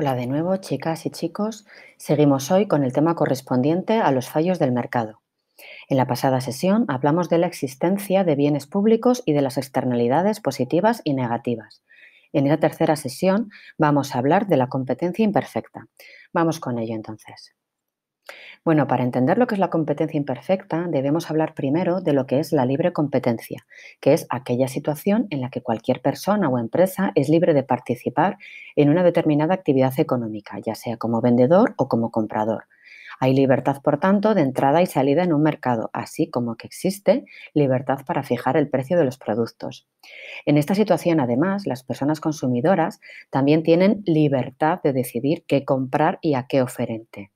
Hola de nuevo, chicas y chicos. Seguimos hoy con el tema correspondiente a los fallos del mercado. En la pasada sesión hablamos de la existencia de bienes públicos y de las externalidades positivas y negativas. En la tercera sesión vamos a hablar de la competencia imperfecta. Vamos con ello entonces. Bueno, para entender lo que es la competencia imperfecta, debemos hablar primero de lo que es la libre competencia, que es aquella situación en la que cualquier persona o empresa es libre de participar en una determinada actividad económica, ya sea como vendedor o como comprador. Hay libertad, por tanto, de entrada y salida en un mercado, así como que existe libertad para fijar el precio de los productos. En esta situación, además, las personas consumidoras también tienen libertad de decidir qué comprar y a qué oferente.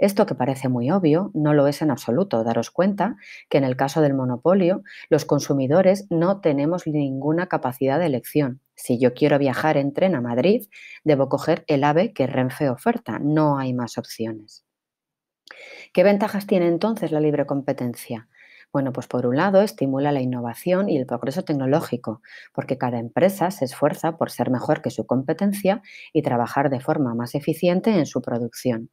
Esto que parece muy obvio no lo es en absoluto. Daros cuenta que en el caso del monopolio, los consumidores no tenemos ninguna capacidad de elección. Si yo quiero viajar en tren a Madrid, debo coger el AVE que Renfe oferta. No hay más opciones. ¿Qué ventajas tiene entonces la libre competencia? Bueno, pues por un lado estimula la innovación y el progreso tecnológico, porque cada empresa se esfuerza por ser mejor que su competencia y trabajar de forma más eficiente en su producción.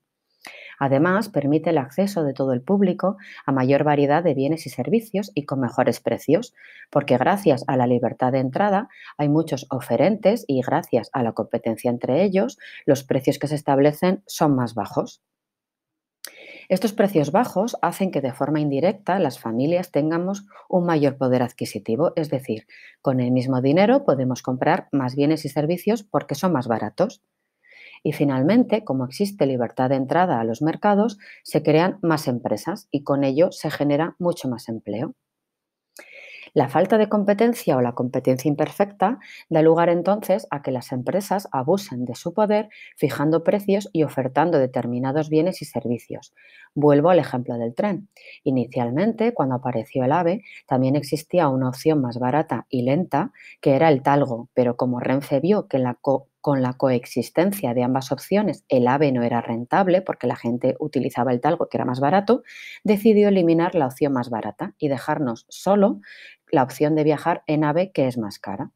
Además, permite el acceso de todo el público a mayor variedad de bienes y servicios y con mejores precios, porque gracias a la libertad de entrada hay muchos oferentes y gracias a la competencia entre ellos, los precios que se establecen son más bajos. Estos precios bajos hacen que de forma indirecta las familias tengamos un mayor poder adquisitivo, es decir, con el mismo dinero podemos comprar más bienes y servicios porque son más baratos. Y finalmente, como existe libertad de entrada a los mercados, se crean más empresas y con ello se genera mucho más empleo. La falta de competencia o la competencia imperfecta da lugar entonces a que las empresas abusen de su poder fijando precios y ofertando determinados bienes y servicios. Vuelvo al ejemplo del tren. Inicialmente, cuando apareció el AVE, también existía una opción más barata y lenta, que era el talgo, pero como Renfe vio que la, co con la coexistencia de ambas opciones, el ave no era rentable porque la gente utilizaba el talgo que era más barato, decidió eliminar la opción más barata y dejarnos solo la opción de viajar en ave que es más cara.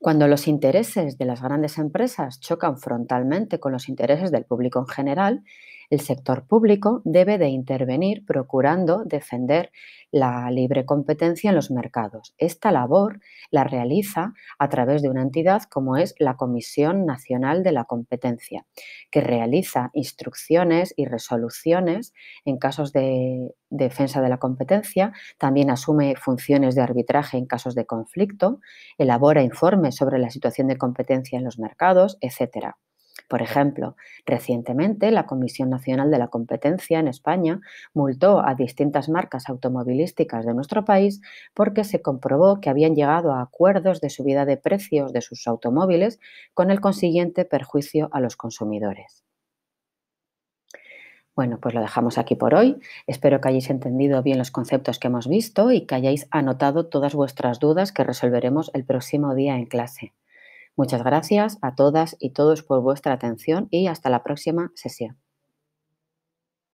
Cuando los intereses de las grandes empresas chocan frontalmente con los intereses del público en general, el sector público debe de intervenir procurando defender la libre competencia en los mercados. Esta labor la realiza a través de una entidad como es la Comisión Nacional de la Competencia, que realiza instrucciones y resoluciones en casos de defensa de la competencia, también asume funciones de arbitraje en casos de conflicto, elabora informes sobre la situación de competencia en los mercados, etcétera. Por ejemplo, recientemente la Comisión Nacional de la Competencia en España multó a distintas marcas automovilísticas de nuestro país porque se comprobó que habían llegado a acuerdos de subida de precios de sus automóviles con el consiguiente perjuicio a los consumidores. Bueno, pues lo dejamos aquí por hoy. Espero que hayáis entendido bien los conceptos que hemos visto y que hayáis anotado todas vuestras dudas que resolveremos el próximo día en clase. Muchas gracias a todas y todos por vuestra atención y hasta la próxima sesión.